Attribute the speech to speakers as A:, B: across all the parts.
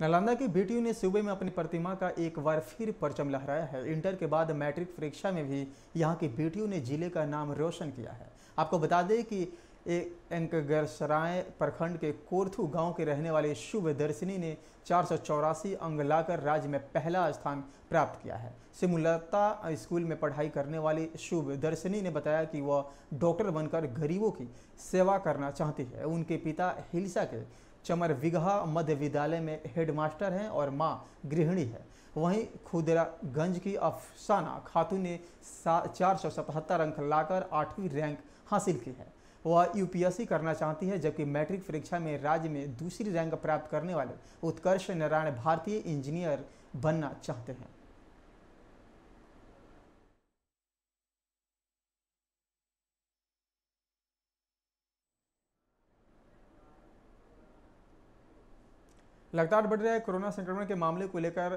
A: नालंदा की बेटियों ने सूबे में अपनी प्रतिमा का एक बार फिर परचम लहराया है इंटर के बाद मैट्रिक परीक्षा में भी यहाँ की बेटियों ने जिले का नाम रोशन किया है आपको बता दें कि एंकगरसराय प्रखंड के कोरथू गांव के रहने वाले शुभ दर्शनी ने चार अंग लाकर राज्य में पहला स्थान प्राप्त किया है सिमुलता स्कूल में पढ़ाई करने वाली शुभ दर्शनी ने बताया कि वह डॉक्टर बनकर गरीबों की सेवा करना चाहती है उनके पिता हिलसा के चमर विघा मध्य विद्यालय में हेडमास्टर हैं और माँ गृहिणी है वहीं खुदरागंज की अफसाना खातून ने चार सौ सतहत्तर अंक लाकर आठवीं रैंक हासिल की है वह यूपीएससी करना चाहती है जबकि मैट्रिक परीक्षा में राज्य में दूसरी रैंक प्राप्त करने वाले उत्कर्ष नारायण भारतीय इंजीनियर बनना चाहते हैं लगातार बढ़ रहे कोरोना संक्रमण के मामले को लेकर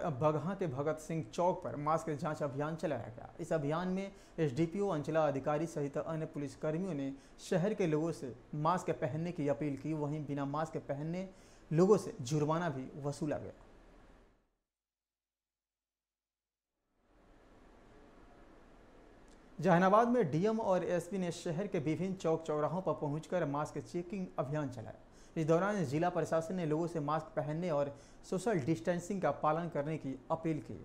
A: के भगत सिंह चौक पर मास्क जांच अभियान चलाया गया इस अभियान में एसडीपीओ अंचला अधिकारी सहित अन्य पुलिसकर्मियों ने शहर के लोगों से मास्क पहनने की अपील की वहीं बिना मास्क पहनने लोगों से जुर्माना भी वसूला गया जहानाबाद में डीएम और एसपी ने शहर के विभिन्न चौक चौराहों पर पहुंचकर मास्क चेकिंग अभियान चलाया इस दौरान जिला प्रशासन ने लोगों से मास्क पहनने और सोशल डिस्टेंसिंग का पालन करने की अपील की